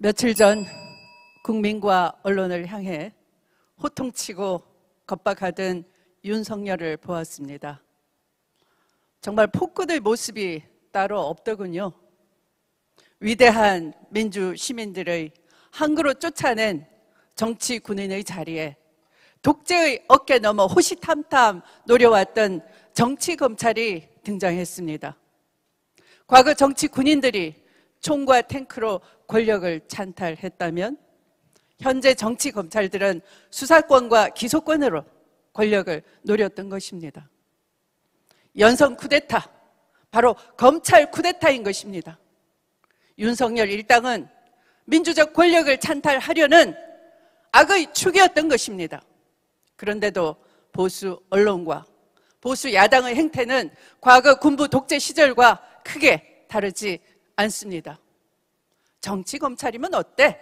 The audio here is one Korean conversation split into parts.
며칠 전 국민과 언론을 향해 호통치고 겁박하던 윤석열을 보았습니다. 정말 폭군의 모습이 따로 없더군요. 위대한 민주 시민들의 한그로 쫓아낸 정치 군인의 자리에 독재의 어깨 넘어 호시탐탐 노려왔던 정치 검찰이 등장했습니다. 과거 정치 군인들이 총과 탱크로 권력을 찬탈했다면 현재 정치 검찰들은 수사권과 기소권으로 권력을 노렸던 것입니다. 연성 쿠데타, 바로 검찰 쿠데타인 것입니다. 윤석열 일당은 민주적 권력을 찬탈하려는 악의 축이었던 것입니다. 그런데도 보수 언론과 보수 야당의 행태는 과거 군부 독재 시절과 크게 다르지 않습니다. 정치 검찰이면 어때?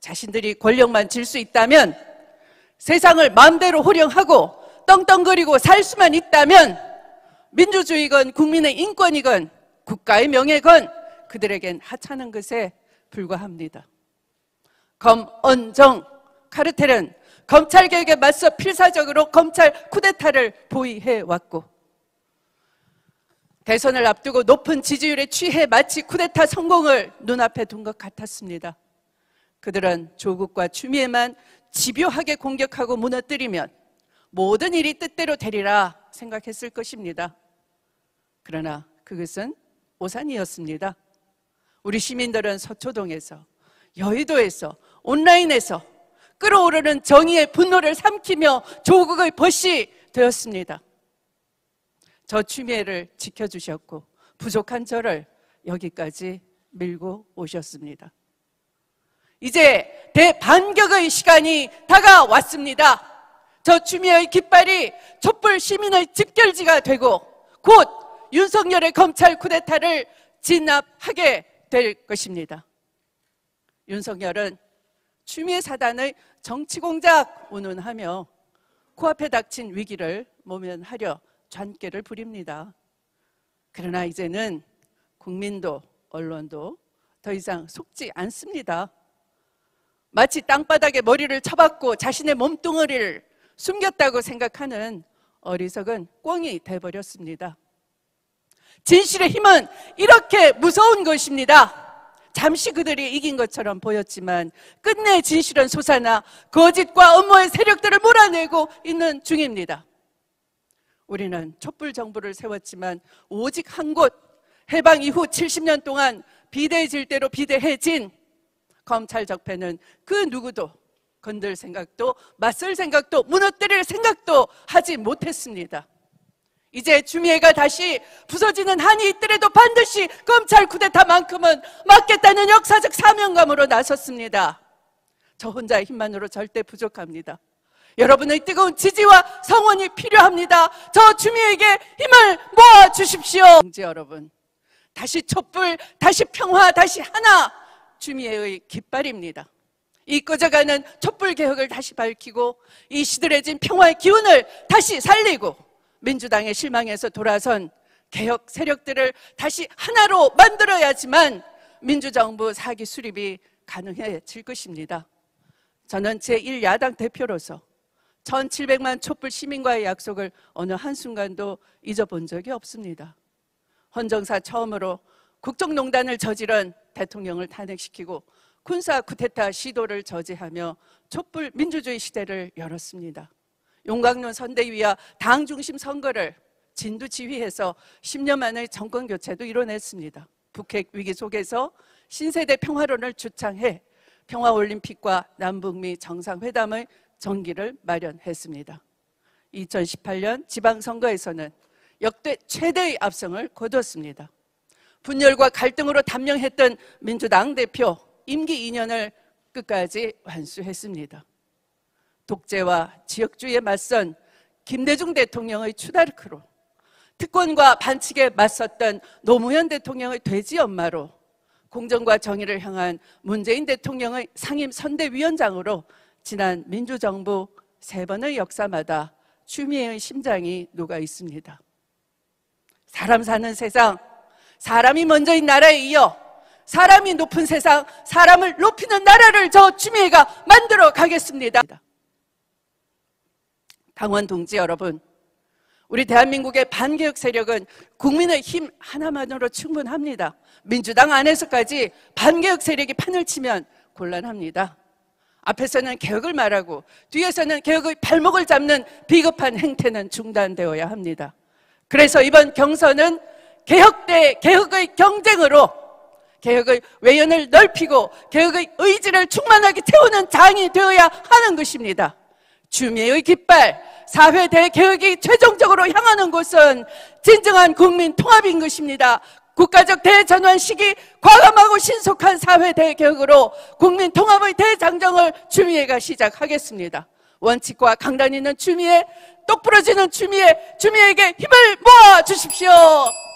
자신들이 권력만 질 수 있다면 세상을 마음대로 호령하고 떵떵거리고 살 수만 있다면 민주주의건 국민의 인권이건 국가의 명예건 그들에겐 하찮은 것에 불과합니다. 검언정 카르텔은 검찰개혁에 맞서 필사적으로 검찰 쿠데타를 보이해왔고 대선을 앞두고 높은 지지율에 취해 마치 쿠데타 성공을 눈앞에 둔 것 같았습니다. 그들은 조국과 추미애만 집요하게 공격하고 무너뜨리면 모든 일이 뜻대로 되리라 생각했을 것입니다. 그러나 그것은 오산이었습니다. 우리 시민들은 서초동에서 여의도에서 온라인에서 끓어오르는 정의의 분노를 삼키며 조국의 벗이 되었습니다. 저취미를 지켜주셨고 부족한 저를 여기까지 밀고 오셨습니다. 이제 대반격의 시간이 다가왔습니다. 저 추미애의 깃발이 촛불 시민의 집결지가 되고 곧 윤석열의 검찰 쿠데타를 진압하게 될 것입니다. 윤석열은 추미애 사단의 정치 공작 운운하며 코앞에 닥친 위기를 모면하려 잔꾀를 부립니다. 그러나 이제는 국민도 언론도 더 이상 속지 않습니다. 마치 땅바닥에 머리를 쳐박고 자신의 몸뚱어리를 숨겼다고 생각하는 어리석은 꽁이 돼버렸습니다. 진실의 힘은 이렇게 무서운 것입니다. 잠시 그들이 이긴 것처럼 보였지만 끝내 진실은 솟아나 거짓과 음모의 세력들을 몰아내고 있는 중입니다. 우리는 촛불 정부를 세웠지만 오직 한 곳 해방 이후 70년 동안 비대질대로 비대해진 검찰 적폐는 그 누구도 건들 생각도 맞설 생각도 무너뜨릴 생각도 하지 못했습니다. 이제 주미애가 다시 부서지는 한이 있더라도 반드시 검찰 쿠데타만큼은 막겠다는 역사적 사명감으로 나섰습니다. 저 혼자의 힘만으로 절대 부족합니다. 여러분의 뜨거운 지지와 성원이 필요합니다. 저주미에게 힘을 모아 주십시오. 이제 여러분, 다시 촛불, 다시 평화, 다시 하나 주미의 깃발입니다. 이 꺼져가는 촛불 개혁을 다시 밝히고 이 시들해진 평화의 기운을 다시 살리고 민주당의 실망에서 돌아선 개혁 세력들을 다시 하나로 만들어야지만 민주정부 사기 수립이 가능해질 것입니다. 저는 제1야당 대표로서 1 700만 촛불 시민과의 약속을 어느 한순간도 잊어본 적이 없습니다. 헌정사 처음으로 국정농단을 저지른 대통령을 탄핵시키고 군사 쿠데타 시도를 저지하며 촛불 민주주의 시대를 열었습니다. 용광론 선대위와 당 중심 선거를 진두 지휘해서 10년 만의 정권 교체도 이뤄냈습니다. 북핵 위기 속에서 신세대 평화론을 주창해 평화올림픽과 남북미 정상회담의 전기를 마련했습니다. 2018년 지방선거에서는 역대 최대의 압승을 거뒀습니다. 분열과 갈등으로 단명했던 민주당 대표 임기 2년을 끝까지 완수했습니다. 독재와 지역주의에 맞선 김대중 대통령의 추다르크로 특권과 반칙에 맞섰던 노무현 대통령의 돼지 엄마로 공정과 정의를 향한 문재인 대통령의 상임 선대위원장으로 지난 민주정부 세 번의 역사마다 추미애의 심장이 녹아 있습니다. 사람 사는 세상, 사람이 먼저인 나라에 이어 사람이 높은 세상, 사람을 높이는 나라를 저 추미애가 만들어 가겠습니다. 당원 동지 여러분, 우리 대한민국의 반개혁 세력은 국민의 힘 하나만으로 충분합니다. 민주당 안에서까지 반개혁 세력이 판을 치면 곤란합니다. 앞에서는 개혁을 말하고 뒤에서는 개혁의 발목을 잡는 비겁한 행태는 중단되어야 합니다. 그래서 이번 경선은 개혁 대 개혁의 경쟁으로 개혁의 외연을 넓히고 개혁의 의지를 충만하게 채우는 장이 되어야 하는 것입니다. 주미의 깃발, 사회 대개혁이 최종적으로 향하는 곳은 진정한 국민 통합인 것입니다. 국가적 대전환 시기 과감하고 신속한 사회 대개으로 국민 통합의 대장정을 추미애가 시작하겠습니다. 원칙과 강단 있는 추미애, 똑부러지는 추미애, 주미 추미애에게 힘을 모아 주십시오.